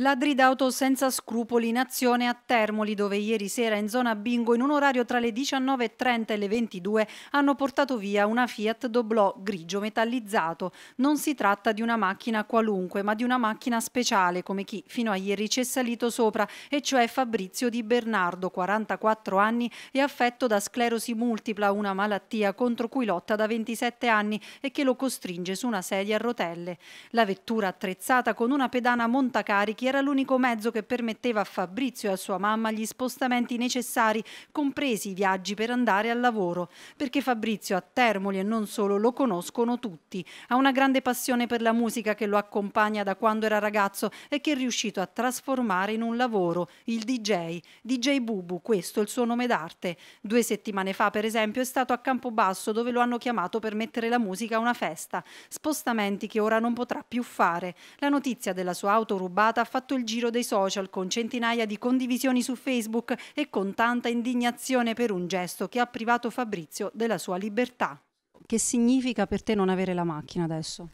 Ladri d'auto senza scrupoli in azione a Termoli, dove ieri sera in zona Bingo, in un orario tra le 19.30 e le 22, hanno portato via una Fiat Doblò grigio metallizzato. Non si tratta di una macchina qualunque, ma di una macchina speciale, come chi fino a ieri ci è salito sopra, e cioè Fabrizio Di Bernardo, 44 anni e affetto da sclerosi multipla, una malattia contro cui lotta da 27 anni e che lo costringe su una sedia a rotelle. La vettura attrezzata con una pedana montacarichi era l'unico mezzo che permetteva a Fabrizio e a sua mamma gli spostamenti necessari, compresi i viaggi per andare al lavoro, perché Fabrizio a Termoli e non solo lo conoscono tutti. Ha una grande passione per la musica che lo accompagna da quando era ragazzo e che è riuscito a trasformare in un lavoro, il DJ. DJ Bubu, questo è il suo nome d'arte. Due settimane fa, per esempio, è stato a Campobasso dove lo hanno chiamato per mettere la musica a una festa. Spostamenti che ora non potrà più fare. La notizia della sua auto rubata fa fatto il giro dei social con centinaia di condivisioni su Facebook e con tanta indignazione per un gesto che ha privato Fabrizio della sua libertà. Che significa per te non avere la macchina adesso?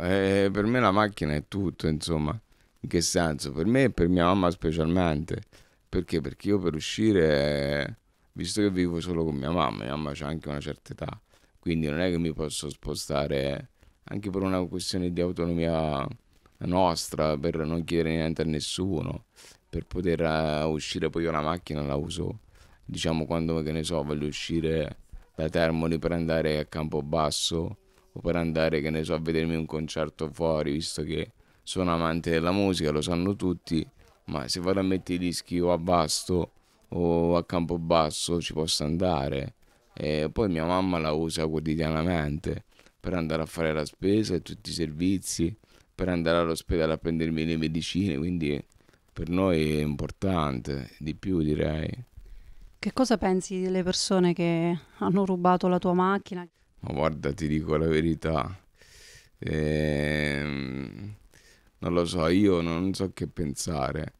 Eh, per me la macchina è tutto, insomma. In che senso? Per me e per mia mamma specialmente. Perché? Perché io per uscire, visto che vivo solo con mia mamma, mia mamma ha anche una certa età, quindi non è che mi posso spostare anche per una questione di autonomia nostra per non chiedere niente a nessuno, per poter uh, uscire poi io la macchina la uso, diciamo quando che ne so voglio uscire da Termoli per andare a Campobasso o per andare che ne so a vedermi un concerto fuori, visto che sono amante della musica, lo sanno tutti, ma se vado a mettere i dischi o a Basto o a Campobasso ci posso andare. E poi mia mamma la usa quotidianamente per andare a fare la spesa e tutti i servizi per andare all'ospedale a prendermi le medicine, quindi per noi è importante, di più direi. Che cosa pensi delle persone che hanno rubato la tua macchina? Ma guarda, ti dico la verità. Ehm, non lo so, io non so che pensare,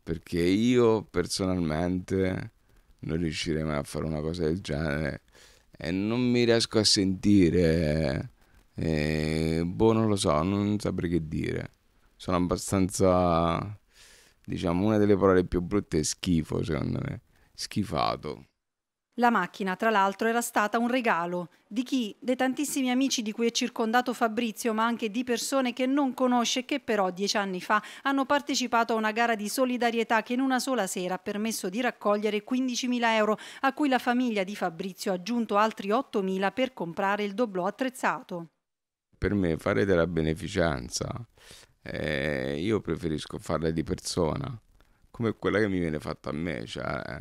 perché io personalmente non riuscirei mai a fare una cosa del genere e non mi riesco a sentire e, eh, boh, non lo so, non saprei che dire. Sono abbastanza, diciamo, una delle parole più brutte è schifo, secondo me. Schifato. La macchina, tra l'altro, era stata un regalo di chi, dei tantissimi amici di cui è circondato Fabrizio, ma anche di persone che non conosce e che però dieci anni fa hanno partecipato a una gara di solidarietà che in una sola sera ha permesso di raccogliere 15.000 euro, a cui la famiglia di Fabrizio ha aggiunto altri 8.000 per comprare il doblò attrezzato per me fare della beneficenza, eh, io preferisco farla di persona, come quella che mi viene fatta a me. Cioè,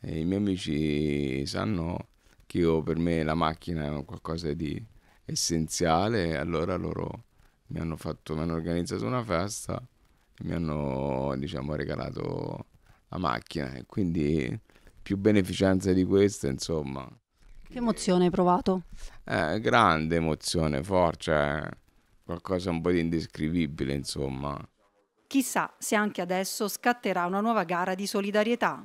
eh, I miei amici sanno che io, per me la macchina è qualcosa di essenziale, allora loro mi hanno, fatto, mi hanno organizzato una festa e mi hanno diciamo, regalato la macchina. quindi più beneficenza di questa, insomma. Che emozione hai provato? Eh, grande emozione, forte, cioè qualcosa un po' di indescrivibile, insomma. Chissà se anche adesso scatterà una nuova gara di solidarietà.